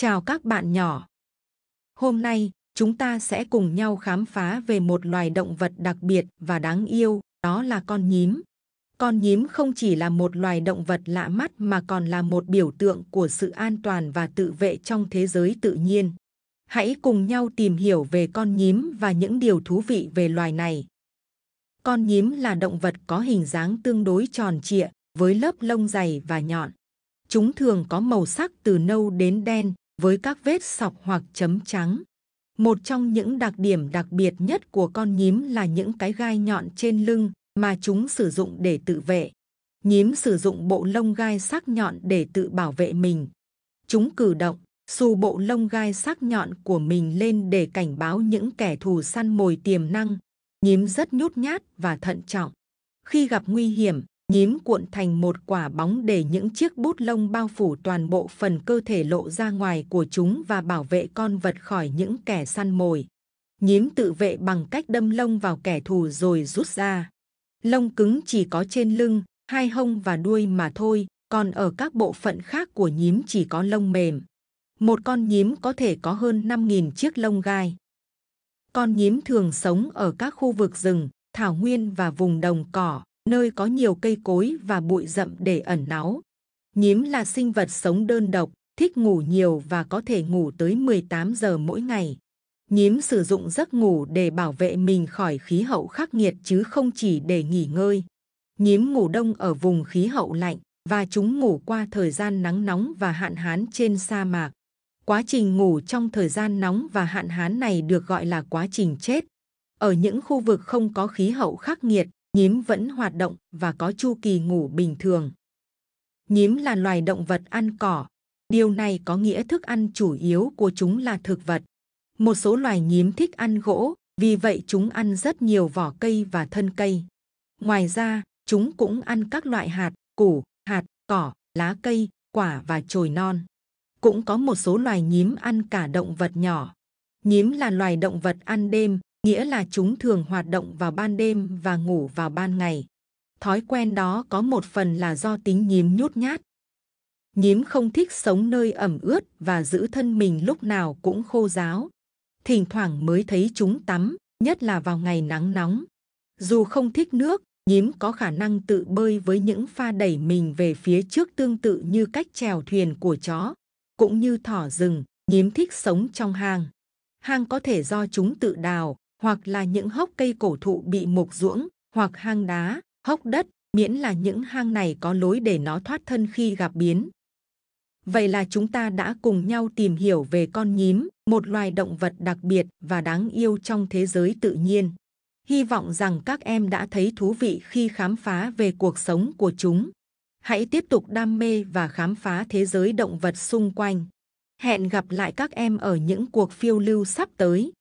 Chào các bạn nhỏ. Hôm nay chúng ta sẽ cùng nhau khám phá về một loài động vật đặc biệt và đáng yêu, đó là con nhím. Con nhím không chỉ là một loài động vật lạ mắt mà còn là một biểu tượng của sự an toàn và tự vệ trong thế giới tự nhiên. Hãy cùng nhau tìm hiểu về con nhím và những điều thú vị về loài này. Con nhím là động vật có hình dáng tương đối tròn trịa, với lớp lông dày và nhọn. Chúng thường có màu sắc từ nâu đến đen, với các vết sọc hoặc chấm trắng. Một trong những đặc điểm đặc biệt nhất của con nhím là những cái gai nhọn trên lưng mà chúng sử dụng để tự vệ. Nhím sử dụng bộ lông gai sắc nhọn để tự bảo vệ mình. Chúng cử động, xù bộ lông gai sắc nhọn của mình lên để cảnh báo những kẻ thù săn mồi tiềm năng. Nhím rất nhút nhát và thận trọng. Khi gặp nguy hiểm, nhím cuộn thành một quả bóng để những chiếc bút lông bao phủ toàn bộ phần cơ thể lộ ra ngoài của chúng và bảo vệ con vật khỏi những kẻ săn mồi. Nhím tự vệ bằng cách đâm lông vào kẻ thù rồi rút ra. Lông cứng chỉ có trên lưng, hai hông và đuôi mà thôi, còn ở các bộ phận khác của nhím chỉ có lông mềm. Một con nhím có thể có hơn 5.000 chiếc lông gai. Con nhím thường sống ở các khu vực rừng, thảo nguyên và vùng đồng cỏ nơi có nhiều cây cối và bụi rậm để ẩn náu. Nhím là sinh vật sống đơn độc, thích ngủ nhiều và có thể ngủ tới 18 giờ mỗi ngày. Nhím sử dụng giấc ngủ để bảo vệ mình khỏi khí hậu khắc nghiệt chứ không chỉ để nghỉ ngơi. Nhím ngủ đông ở vùng khí hậu lạnh và chúng ngủ qua thời gian nắng nóng và hạn hán trên sa mạc. Quá trình ngủ trong thời gian nóng và hạn hán này được gọi là quá trình chết. Ở những khu vực không có khí hậu khắc nghiệt, nhím vẫn hoạt động và có chu kỳ ngủ bình thường. Nhím là loài động vật ăn cỏ. Điều này có nghĩa thức ăn chủ yếu của chúng là thực vật. Một số loài nhím thích ăn gỗ, vì vậy chúng ăn rất nhiều vỏ cây và thân cây. Ngoài ra, chúng cũng ăn các loại hạt, củ, hạt, cỏ, lá cây, quả và chồi non. Cũng có một số loài nhím ăn cả động vật nhỏ. Nhím là loài động vật ăn đêm, nghĩa là chúng thường hoạt động vào ban đêm và ngủ vào ban ngày. Thói quen đó có một phần là do tính nhím nhút nhát. Nhím không thích sống nơi ẩm ướt và giữ thân mình lúc nào cũng khô ráo. Thỉnh thoảng mới thấy chúng tắm, nhất là vào ngày nắng nóng. Dù không thích nước, nhím có khả năng tự bơi với những pha đẩy mình về phía trước tương tự như cách chèo thuyền của chó. Cũng như thỏ rừng, nhím thích sống trong hang. Hang có thể do chúng tự đào, hoặc là những hốc cây cổ thụ bị mục ruỗng, hoặc hang đá, hốc đất, miễn là những hang này có lối để nó thoát thân khi gặp biến. Vậy là chúng ta đã cùng nhau tìm hiểu về con nhím, một loài động vật đặc biệt và đáng yêu trong thế giới tự nhiên. Hy vọng rằng các em đã thấy thú vị khi khám phá về cuộc sống của chúng. Hãy tiếp tục đam mê và khám phá thế giới động vật xung quanh. Hẹn gặp lại các em ở những cuộc phiêu lưu sắp tới.